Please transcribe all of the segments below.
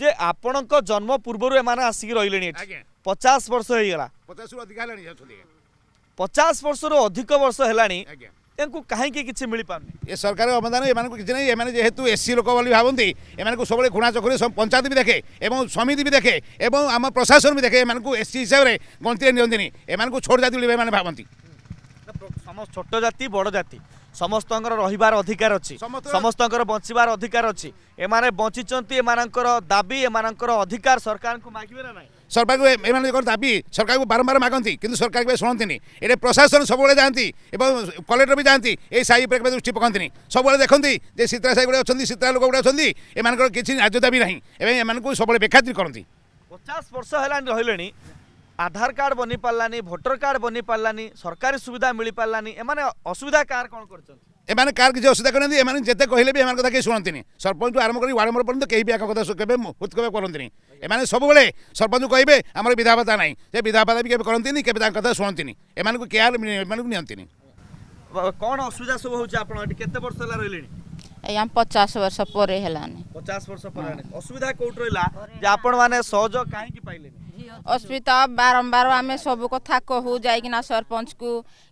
যে আপনার জন্ম পূর্বর এমানে আসিকি রহলে পচাশ বর্ষ হয়ে গলা পচাশ বর্ষর অধিক বর্ষ হল ଏହାଙ୍କୁ କାହିଁକି କିଛି ମିଳିପାରୁନି ଏ ସରକାର ଅବଦାନ ଏମାନଙ୍କୁ କିଛି ନାହିଁ ଏମାନେ ଯେହେତୁ ଏସ୍ସି ଲୋକ ବୋଲି ଭାବନ୍ତି ଏମାନଙ୍କୁ ସବୁବେଳେ ଘୁଣା ଚକରି ପଞ୍ଚାୟତ ବି ଦେଖେ ଏବଂ ସମିତି ବି ଦେଖେ ଏବଂ ଆମ ପ୍ରଶାସନ ବି ଦେଖେ ଏମାନଙ୍କୁ ଏସ୍ସି ହିସାବରେ ଗଣତିରେ ନିଅନ୍ତିନି ଏମାନଙ୍କୁ ଛୋଟ ଜାତି ବୋଲି ଏମାନେ ଭାବନ୍ତି ସମସ୍ତ ଛୋଟ ଜାତି ବଡ଼ ଜାତି ସମସ୍ତଙ୍କର ରହିବାର ଅଧିକାର ଅଛି ସମସ୍ତଙ୍କର ବଞ୍ଚିବାର ଅଧିକାର ଅଛି ଏମାନେ ବଞ୍ଚିଛନ୍ତି ଏମାନଙ୍କର ଦାବି ଏମାନଙ୍କର ଅଧିକାର ସରକାରଙ୍କୁ ମାଗିବେ ନା ନାହିଁ ସରକାରକୁ ଏମାନଙ୍କର ଦାବି ସରକାରକୁ ବାରମ୍ବାର ମାଗନ୍ତି କିନ୍ତୁ ସରକାର କେବେ ଶୁଣନ୍ତିନି ଏଠି ପ୍ରଶାସନ ସବୁବେଳେ ଯାଆନ୍ତି ଏବଂ କଲେକ୍ଟର ବି ଯାଆନ୍ତି ଏଇ ସାହି ଉପରେ କେବେ ଦୃଷ୍ଟି ପକାନ୍ତିନି ସବୁବେଳେ ଦେଖନ୍ତି ଯେ ସୀତା ସାହି ଗୁଡ଼େ ଅଛନ୍ତି ଶୀତଳା ଲୋକ ଗୁଡ଼େ ଅଛନ୍ତି ଏମାନଙ୍କର କିଛି ନ୍ୟାଯ୍ୟ ଦାବି ନାହିଁ ଏବଂ ଏମାନଙ୍କୁ ସବୁବେଳେ ବେଖାତିର କରନ୍ତି ପଚାଶ ବର୍ଷ ହେଲାଣି ରହିଲେଣି आधार कार्ड बनी पारानी भोटर कार्ड बनी पारानी सरकारी सुविधा मिल पारानी एम असुविधा कार कौन कर এমানে কার কিছু অসুবিধা করেন এমানে যেতে কহিলে বি এমানে কথা কেউ শুনতিনি সরপঞ্চ আরম্ভ করি ওয়ার্ড মেম্বর পর্যন্ত কেউ বি এক কথা কেবে উৎক্ষেপ করতিনি এমানে সবুলে সরপঞ্চ কহবে আমার বিধাভাতা নাই সে বিধাভাতা বি কেবে করতিনি কেবে তাঁর কথা শুনতিনি এমানে কেয়ার এমানে নিয়ন্তিনি কোন অসুবিধা সব হচ্ছে আপনার এটি কেতে বর্ষ হলা রইলেনি ଆଜ୍ଞା ପଚାଶ ବର୍ଷ ପରେ ହେଲାନି ପଚାଶ ବର୍ଷ ପରେ ଅସୁବିଧା କୋଉଠି ରହିଲା ଯେ ଆପଣମାନେ ସହଜ କାହିଁକି ପାଇଲେନି ଅସ୍ମିତ ବାରମ୍ବାର ଆମେ ସବୁ କଥା କହୁ ଯାଇକିନା ସରପଞ୍ଚକୁ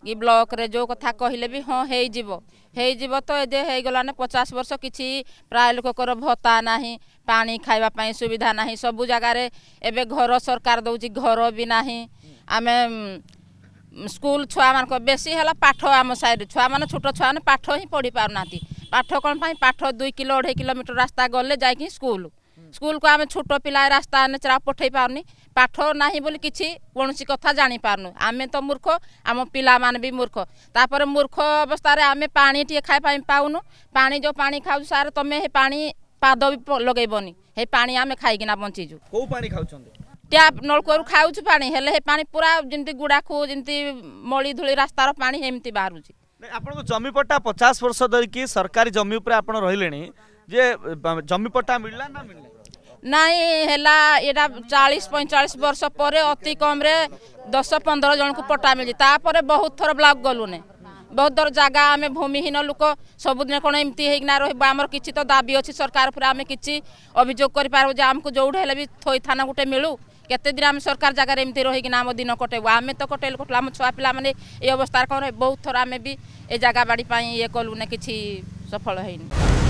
କି ବ୍ଲକରେ ଯେଉଁ କଥା କହିଲେ ବି ହଁ ହେଇଯିବ ହେଇଯିବ ତ ଏବେ ହେଇଗଲାନି ପଚାଶ ବର୍ଷ କିଛି ପ୍ରାୟ ଲୋକଙ୍କର ଭତ୍ତା ନାହିଁ ପାଣି ଖାଇବା ପାଇଁ ସୁବିଧା ନାହିଁ ସବୁ ଜାଗାରେ ଏବେ ଘର ସରକାର ଦେଉଛି ଘର ବି ନାହିଁ ଆମେ ସ୍କୁଲ ଛୁଆମାନଙ୍କ ବେଶୀ ହେଲା ପାଠ ଆମ ସାଇଡ଼ ଛୁଆମାନେ ଛୋଟ ଛୁଆମାନେ ପାଠ ହିଁ ପଢ଼ି ପାରୁନାହାନ୍ତି ପାଠ କ'ଣ ପାଇଁ ପାଠ ଦୁଇ କିଲୋ ଅଢ଼େଇ କିଲୋମିଟର ରାସ୍ତା ଗଲେ ଯାଇକି ସ୍କୁଲ ସ୍କୁଲକୁ ଆମେ ଛୋଟ ପିଲା ରାସ୍ତା ନେଚେରା ପଠାଇ ପାରୁନି ପାଠ ନାହିଁ ବୋଲି କିଛି କୌଣସି କଥା ଜାଣିପାରୁନୁ ଆମେ ତ ମୂର୍ଖ ଆମ ପିଲାମାନେ ବି ମୂର୍ଖ ତାପରେ ମୂର୍ଖ ଅବସ୍ଥାରେ ଆମେ ପାଣି ଟିକେ ଖାଇବା ପାଇଁ ପାଉନୁ ପାଣି ଯେଉଁ ପାଣି ଖାଉଛୁ ସାର୍ ତମେ ସେ ପାଣି ପାଦ ବି ଲଗେଇବନି ସେ ପାଣି ଆମେ ଖାଇକିନା ବଞ୍ଚିଛୁ କେଉଁ ପାଣି ଖାଉଛନ୍ତି ଟ୍ୟାପ ନଳକୂଅରୁ ଖାଉଛୁ ପାଣି ହେଲେ ସେ ପାଣି ପୁରା ଯେମିତି ଗୁଡ଼ାଖୁ ଯେମିତି ମଳି ଧୂଳି ରାସ୍ତାର ପାଣି ଏମିତି ବାହାରୁଛି ଆପଣଙ୍କ ଜମିପଟା ପଚାଶ ବର୍ଷ ଧରିକି ସରକାରୀ ଜମି ଉପରେ ଆପଣ ରହିଲେଣି যে জমি পট্টা মিললা না মিললা ନାଇଁ ହେଲା ଏଇଟା ଚାଳିଶ ପଇଁଚାଳିଶ ବର୍ଷ ପରେ ଅତି କମ୍ରେ ଦଶ ପନ୍ଦର ଜଣଙ୍କୁ ପଟ୍ଟା ମିଳିଛି ତାପରେ ବହୁତ ଥର ବ୍ଲକ୍ ଗଲୁନି ବହୁତ ଥର ଜାଗା ଆମେ ଭୂମିହୀନ ଲୋକ ସବୁଦିନ କ'ଣ ଏମିତି ହେଇକିନା ରହିବ ଆମର କିଛି ତ ଦାବି ଅଛି ସରକାର ଉପରେ ଆମେ କିଛି ଅଭିଯୋଗ କରିପାରିବୁ ଯେ ଆମକୁ ଯେଉଁଠି ହେଲେ ବି ଥଇଥାନ ଗୋଟେ ମିଳୁ କେତେ ଦିନ ଆମେ ସରକାର ଜାଗାରେ ଏମିତି ରହିକିନା ଆମ ଦିନ କଟେଇବୁ ଆମେ ତ କଟେଇଲୁ କଟେଇଲୁ ଆମ ଛୁଆ ପିଲାମାନେ ଏ ଅବସ୍ଥାରେ କ'ଣ ବହୁତ ଥର ଆମେ ବି ଏ ଜାଗା ବାଡ଼ି ପାଇଁ ଇଏ କଲୁନି କିଛି ସଫଳ ହେଇନି